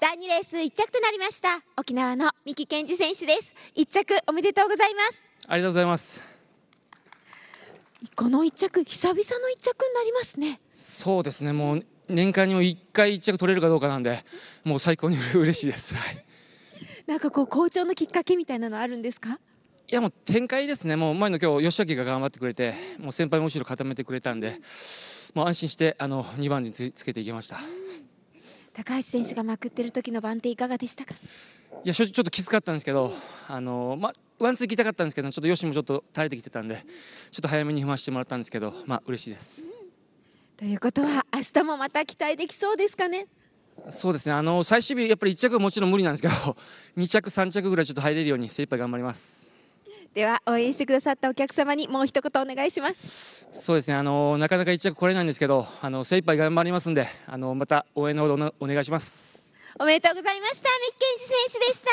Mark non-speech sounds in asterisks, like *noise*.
第2レース1着となりました沖縄の三木健二選手です1着おめでとうございますありがとうございますこの1着久々の1着になりますねそうですねもう年間にも1回1着取れるかどうかなんでもう最高に嬉しいです、はい、なんかこう好調のきっかけみたいなのあるんですかいやもう展開ですね、もう前の今日吉崎が頑張ってくれて、もう先輩も後ろ固めてくれたんで、もう安心してあの2番につつけていきました。高橋選手がまくってる時の番手いかがでしたかいや正直ちょっときつかったんですけど、あのまワンツー行きたかったんですけど、ちょっとよしもちょっと垂れてきてたんで、ちょっと早めに踏ませてもらったんですけど、まあ嬉しいです。ということは、明日もまた期待できそうですかね。そうですね、あの最終日、やっぱり1着はもちろん無理なんですけど、2 *laughs* 着、3着ぐらいちょっと入れるように精一杯頑張ります。では応援してくださったお客様にもう一言お願いしますそうですねあのなかなか一着来れないんですけどあの精一杯頑張りますんであのまた応援のほどお願いしますおめでとうございましたミッケンジ選手でした